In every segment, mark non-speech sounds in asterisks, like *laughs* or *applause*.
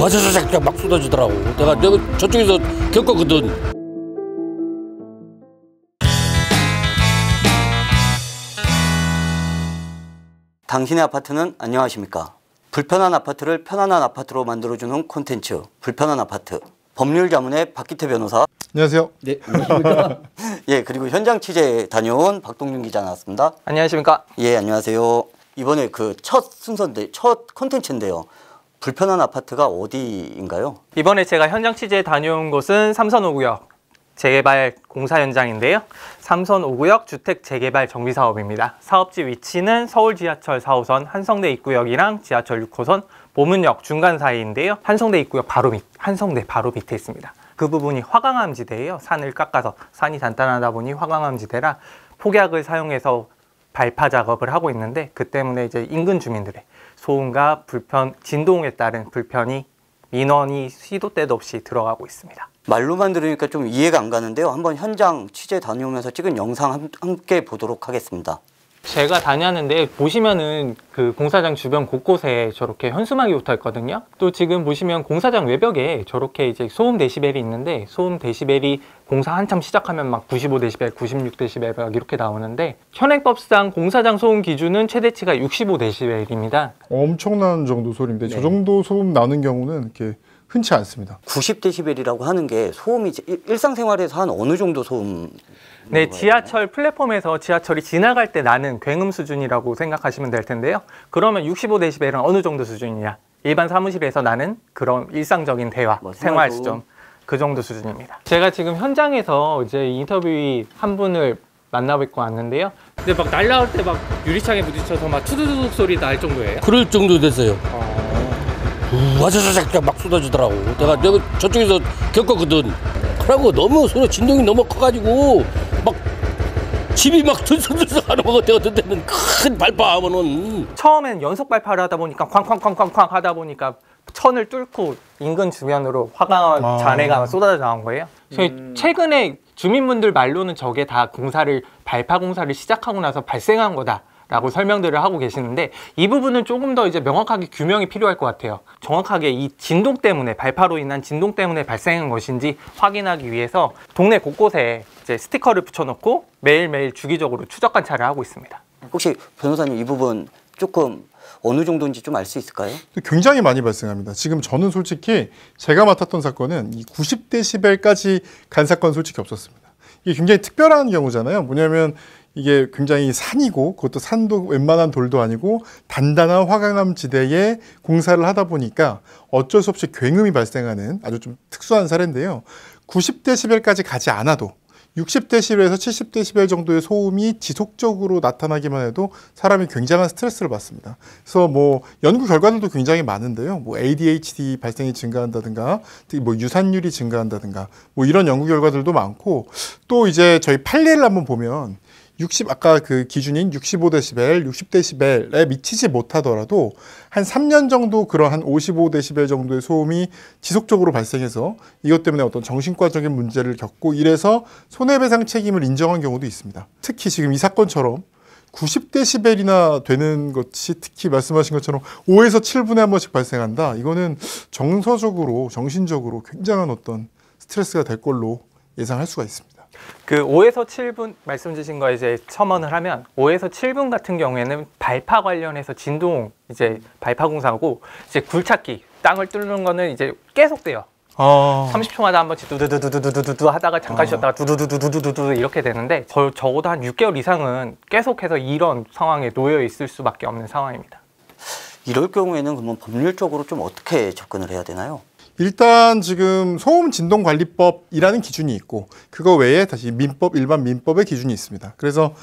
와자자작 막 쏟아지더라고. 내가 내가 저쪽에서 겪었거든. 당신의 아파트는 안녕하십니까? 불편한 아파트를 편안한 아파트로 만들어주는 콘텐츠 불편한 아파트 법률 자문의 박기태 변호사 안녕하세요. 네. 안녕하십니까? *laughs* 예 그리고 현장 취재 다녀온 박동준 기자 나왔습니다. 안녕하십니까? 예 안녕하세요. 이번에 그 첫 순서인데 첫 콘텐츠인데요. 불편한 아파트가 어디인가요? 이번에 제가 현장 취재 다녀온 곳은 삼선 5구역 재개발 공사 현장인데요. 삼선 5구역 주택 재개발 정비 사업입니다. 사업지 위치는 서울 지하철 4호선 한성대 입구역이랑 지하철 6호선 보문역 중간 사이인데요. 한성대 입구역 바로 밑, 한성대 바로 밑에 있습니다. 그 부분이 화강암 지대예요. 산을 깎아서 산이 단단하다 보니 화강암 지대라 폭약을 사용해서 발파 작업을 하고 있는데 그 때문에 이제 인근 주민들의 소음과 불편, 진동에 따른 불편이 민원이 시도 때도 없이 들어가고 있습니다. 말로만 들으니까 좀 이해가 안 가는데요. 한번 현장 취재 다녀오면서 찍은 영상 함께 보도록 하겠습니다. 제가 다녔는데 보시면은 그 공사장 주변 곳곳에 저렇게 현수막이 붙어 있거든요 또 지금 보시면 공사장 외벽에 저렇게 이제 소음 데시벨이 있는데 소음 데시벨이 공사 한참 시작하면 막 95데시벨, 96데시벨 막 이렇게 나오는데 현행법상 공사장 소음 기준은 최대치가 65데시벨입니다 엄청난 정도 소리인데 네. 저 정도 소음 나는 경우는 이렇게 흔치 않습니다. 90데시벨이라고 하는 게 소음이 일상생활에서 한 어느 정도 소음? 네, 지하철 플랫폼에서 지하철이 지나갈 때 나는 굉음 수준이라고 생각하시면 될 텐데요. 그러면 65데시벨은 어느 정도 수준이냐? 일반 사무실에서 나는 그런 일상적인 대화, 뭐, 생활 수준 그 정도 수준입니다. 제가 지금 현장에서 이제 인터뷰 한 분을 만나뵙고 왔는데요. 근데 막 날라올 때 막 유리창에 부딪혀서 막 투두둑 소리 날 정도예요? 그럴 정도 됐어요. 어. 와자자작 막 쏟아지더라고. 내가 내가 저쪽에서 겪었거든. 그러고 너무 소리 진동이 너무 커가지고 막 집이 막 들썩들썩 하는 것 같아요. 어떤 때는 큰 발파하면은. 처음엔 연속 발파를 하다 보니까 쾅쾅쾅쾅쾅 하다 보니까 천을 뚫고 인근 주변으로 화가암 아. 잔해가 쏟아져 나온 거예요. 음. 최근에 주민분들 말로는 저게 다 공사를 발파 공사를 시작하고 나서 발생한 거다. 라고 설명들을 하고 계시는데 이 부분은 조금 더 이제 명확하게 규명이 필요할 것 같아요 정확하게 이 진동 때문에 발파로 인한 진동 때문에 발생한 것인지 확인하기 위해서 동네 곳곳에 이제 스티커를 붙여놓고 매일매일 주기적으로 추적 관찰을 하고 있습니다 혹시 변호사님 이 부분 조금 어느 정도인지 좀 알 수 있을까요? 굉장히 많이 발생합니다. 지금 저는 솔직히 제가 맡았던 사건은 이 90데시벨까지 간 사건 솔직히 없었습니다. 이게 굉장히 특별한 경우잖아요. 뭐냐면 이게 굉장히 산이고 그것도 산도 웬만한 돌도 아니고 단단한 화강암 지대에 공사를 하다 보니까 어쩔 수 없이 굉음이 발생하는 아주 좀 특수한 사례인데요. 90데시벨까지 가지 않아도 60데시벨에서 70데시벨 정도의 소음이 지속적으로 나타나기만 해도 사람이 굉장한 스트레스를 받습니다. 그래서 뭐 연구 결과들도 굉장히 많은데요. 뭐 ADHD 발생이 증가한다든가, 특히 뭐 유산율이 증가한다든가, 뭐 이런 연구 결과들도 많고 또 이제 저희 판례를 한번 보면 60 아까 그 기준인 65데시벨, 60데시벨에 미치지 못하더라도 한 3년 정도 그러한 55데시벨 정도의 소음이 지속적으로 발생해서 이것 때문에 어떤 정신과적인 문제를 겪고 이래서 손해배상 책임을 인정한 경우도 있습니다. 특히 지금 이 사건처럼 90데시벨이나 되는 것이 특히 말씀하신 것처럼 5에서 7분에 한 번씩 발생한다. 이거는 정서적으로, 정신적으로 굉장한 어떤 스트레스가 될 걸로 예상할 수가 있습니다. 그 5에서 7분 말씀 주신 거 이제 첨언을 하면 5에서 7분 같은 경우에는 발파 관련해서 진동 이제 발파 공사하고 이제 굴착기 땅을 뚫는 거는 이제 계속 돼요. 어... 30초마다 한 번씩 두두두두두두두 하다가 잠깐 어. 쉬었다가 두두두두두두두 이렇게 되는데 저, 적어도 한 6개월 이상은 계속해서 이런 상황에 놓여 있을 수밖에 없는 상황입니다. 이럴 경우에는 그러면 법률적으로 좀 어떻게 접근을 해야 되나요? 일단 지금 소음 진동 관리법이라는 기준이 있고 그거 외에 다시 민법 일반 민법의 기준이 있습니다. 그래서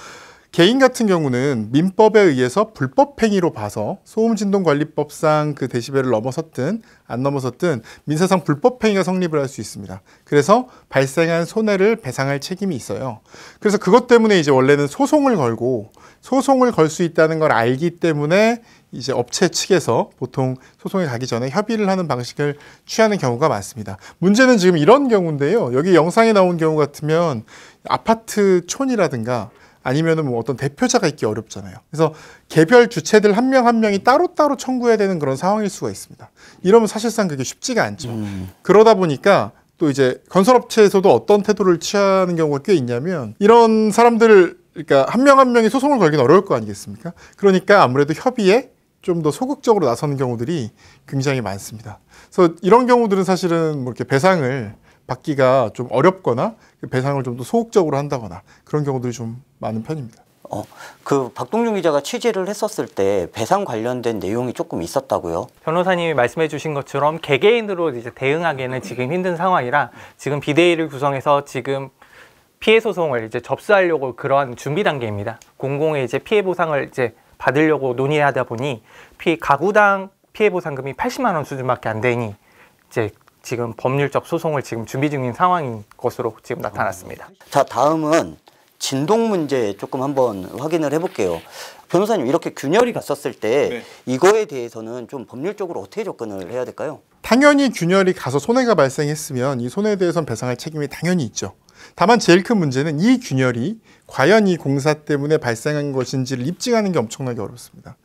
개인 같은 경우는 민법에 의해서 불법 행위로 봐서 소음진동관리법상 그 데시벨을 넘어섰든 안 넘어섰든 민사상 불법 행위가 성립을 할 수 있습니다. 그래서 발생한 손해를 배상할 책임이 있어요. 그래서 그것 때문에 이제 원래는 소송을 걸고 소송을 걸 수 있다는 걸 알기 때문에 이제 업체 측에서 보통 소송에 가기 전에 협의를 하는 방식을 취하는 경우가 많습니다. 문제는 지금 이런 경우인데요. 여기 영상에 나온 경우 같으면 아파트 촌이라든가 아니면은 뭐 어떤 대표자가 있기 어렵잖아요. 그래서 개별 주체들 한 명한 한 명이 따로따로 청구해야 되는 그런 상황일 수가 있습니다. 이러면 사실상 그게 쉽지가 않죠. 음. 그러다 보니까 또 이제 건설업체에서도 어떤 태도를 취하는 경우가 꽤 있냐면 이런 사람들을 그러니까 한 명 한 명이 소송을 걸긴 어려울 거 아니겠습니까? 그러니까 아무래도 협의에 좀 더 소극적으로 나서는 경우들이 굉장히 많습니다. 그래서 이런 경우들은 사실은 뭐 이렇게 배상을 받기가 좀 어렵거나 배상을 좀 더 소극적으로 한다거나 그런 경우들이 좀 많은 편입니다. 어, 그 박동준 기자가 취재를 했었을 때 배상 관련된 내용이 조금 있었다고요? 변호사님이 말씀해 주신 것처럼 개개인으로 이제 대응하기에는 지금 힘든 상황이라 지금 비대위를 구성해서 지금 피해 소송을 이제 접수하려고 그러한 준비 단계입니다. 공공의 이제 피해 보상을 이제 받으려고 논의하다 보니 피해 가구당 피해 보상금이 80만 원 수준밖에 안 되니 이제 지금 법률적 소송을 지금 준비 중인 상황인 것으로 지금 나타났습니다. 음. 자 다음은 진동 문제 조금 한번 확인을 해볼게요. 변호사님 이렇게 균열이 갔었을 때 네. 이거에 대해서는 좀 법률적으로 어떻게 접근을 해야 될까요? 당연히 균열이 가서 손해가 발생했으면 이 손해에 대해선 배상할 책임이 당연히 있죠. 다만 제일 큰 문제는 이 균열이 과연 이 공사 때문에 발생한 것인지를 입증하는 게 엄청나게 어렵습니다.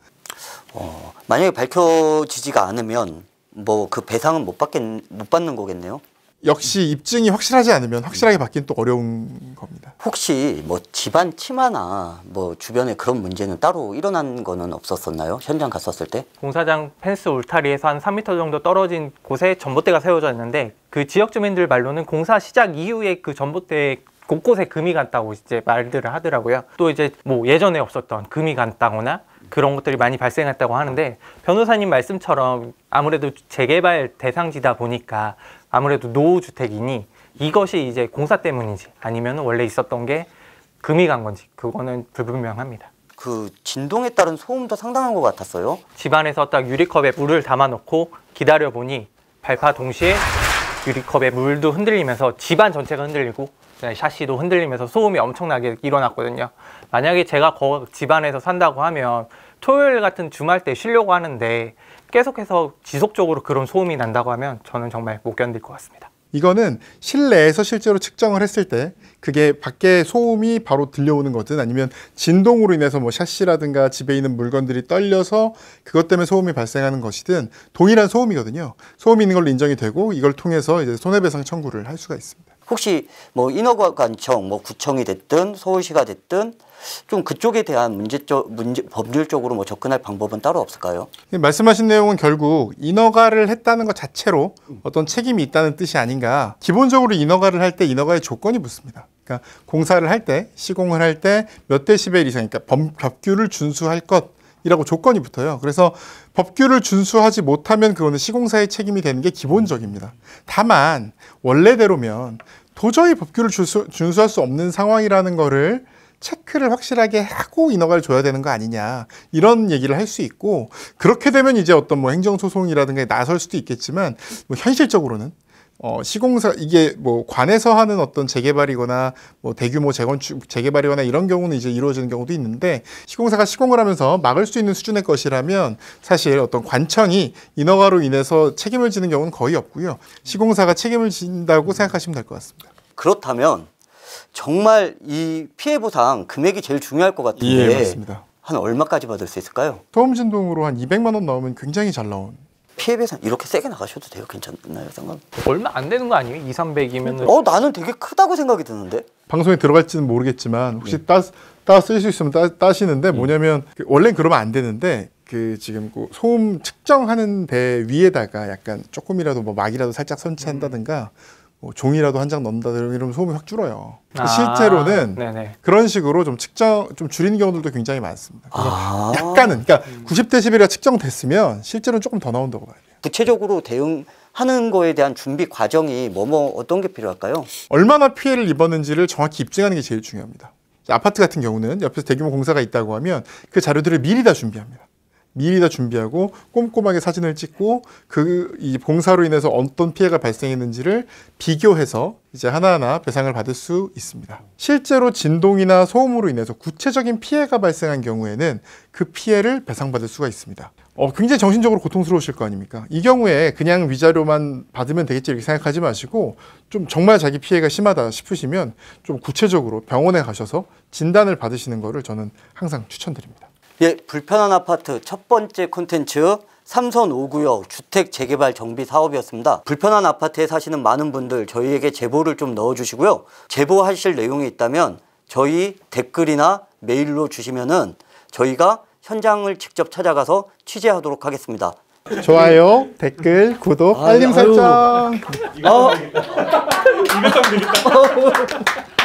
어, 만약에 밝혀지지가 않으면 뭐그 배상은 못 받겠 못 받는 거겠네요. 역시 입증이 확실하지 않으면 확실하게 음. 받긴 또 어려운 겁니다. 혹시 뭐 집안 치마나 뭐 주변에 그런 문제는 따로 일어난 거는 없었었나요? 현장 갔었을 때? 공사장 펜스 울타리에서 한 3m 정도 떨어진 곳에 전봇대가 세워져 있는데 그 지역 주민들 말로는 공사 시작 이후에 그 전봇대 곳곳에 금이 갔다고 이제 말들을 하더라고요. 또 이제 뭐 예전에 없었던 금이 갔다거나 그런 것들이 많이 발생했다고 하는데 변호사님 말씀처럼 아무래도 재개발 대상지다 보니까 아무래도 노후주택이니 이것이 이제 공사 때문인지 아니면 원래 있었던 게 금이 간 건지 그거는 불분명합니다. 그 진동에 따른 소음도 상당한 것 같았어요. 집안에서 딱 유리컵에 물을 담아놓고 기다려 보니 발파 동시에 유리컵에 물도 흔들리면서 집안 전체가 흔들리고 네, 샤시도 흔들리면서 소음이 엄청나게 일어났거든요. 만약에 제가 거, 집안에서 산다고 하면 토요일 같은 주말 때 쉬려고 하는데 계속해서 지속적으로 그런 소음이 난다고 하면 저는 정말 못 견딜 것 같습니다. 이거는 실내에서 실제로 측정을 했을 때 그게 밖에 소음이 바로 들려오는 거든 아니면 진동으로 인해서 뭐 샷시라든가 집에 있는 물건들이 떨려서 그것 때문에 소음이 발생하는 것이든 동일한 소음이거든요. 소음이 있는 걸로 인정이 되고 이걸 통해서 이제 손해배상 청구를 할 수가 있습니다. 혹시 뭐 인허가관청, 뭐 구청이 됐든 서울시가 됐든 좀 그쪽에 대한 문제적 문제 법률적으로 뭐 접근할 방법은 따로 없을까요? 예, 말씀하신 내용은 결국 인허가를 했다는 것 자체로 어떤 책임이 있다는 뜻이 아닌가. 기본적으로 인허가를 할 때 인허가의 조건이 붙습니다. 그러니까 공사를 할 때, 시공을 할 때몇 데시벨 이상, 그러니까 법규를 준수할 것 이라고 조건이 붙어요. 그래서 법규를 준수하지 못하면 그거는 시공사의 책임이 되는 게 기본적입니다. 다만 원래대로면 도저히 법규를 준수할 수 없는 상황이라는 거를 체크를 확실하게 하고 인허가를 줘야 되는 거 아니냐 이런 얘기를 할 수 있고 그렇게 되면 이제 어떤 뭐 행정소송이라든가 나설 수도 있겠지만 뭐 현실적으로는 어, 시공사 이게 뭐 관에서 하는 어떤 재개발이거나 뭐 대규모 재건축 재개발이거나 이런 경우는 이제 이루어지는 경우도 있는데 시공사가 시공을 하면서 막을 수 있는 수준의 것이라면 사실 어떤 관청이 인허가로 인해서 책임을 지는 경우는 거의 없고요. 시공사가 책임을 진다고 생각하시면 될 것 같습니다. 그렇다면 정말 이 피해 보상 금액이 제일 중요할 것 같은데 예, 맞습니다. 한 얼마까지 받을 수 있을까요? 소음 진동으로 한 200만 원 나오면 굉장히 잘 나온 피해 배상 이렇게 세게 나가셔도 돼요. 괜찮나요? 상관 얼마 안 되는 거 아니에요? 2, 300이면 어 나는 되게 크다고 생각이 드는데 방송에 들어갈지는 모르겠지만 혹시 예. 따, 따 쓰실 수 있으면 따, 따시는데 네. 뭐냐면 예. 원래는 그러면 안 되는데 그 지금 그 소음 측정하는 데 위에다가 약간 조금이라도 뭐 막이라도 살짝 설치한다든가 음. 뭐 종이라도 한 장 넣는다 이러면 소음이 확 줄어요. 그러니까 아 실제로는 네네. 그런 식으로 좀 측정 좀 줄이는 경우들도 굉장히 많습니다. 아 약간은 그러니까 90데시벨이라 측정됐으면 실제로는 조금 더 나온다고 봐요. 구체적으로 대응하는 거에 대한 준비 과정이 뭐 뭐 어떤 게 필요할까요? 얼마나 피해를 입었는지를 정확히 입증하는 게 제일 중요합니다. 아파트 같은 경우는 옆에서 대규모 공사가 있다고 하면 그 자료들을 미리 다 준비합니다. 미리 다 준비하고 꼼꼼하게 사진을 찍고 그 이 봉사로 인해서 어떤 피해가 발생했는지를 비교해서 이제 하나하나 배상을 받을 수 있습니다. 실제로 진동이나 소음으로 인해서 구체적인 피해가 발생한 경우에는 그 피해를 배상받을 수가 있습니다. 어, 굉장히 정신적으로 고통스러우실 거 아닙니까? 이 경우에 그냥 위자료만 받으면 되겠지 이렇게 생각하지 마시고 좀 정말 자기 피해가 심하다 싶으시면 좀 구체적으로 병원에 가셔서 진단을 받으시는 거를 저는 항상 추천드립니다. 예, 불편한 아파트 첫 번째 콘텐츠 삼선 5구역 주택 재개발 정비 사업이었습니다. 불편한 아파트에 사시는 많은 분들 저희에게 제보를 좀 넣어주시고요. 제보하실 내용이 있다면 저희 댓글이나 메일로 주시면은 저희가 현장을 직접 찾아가서 취재하도록 하겠습니다. 좋아요, 댓글, 구독, 알림 설정. 이거 되겠다. 이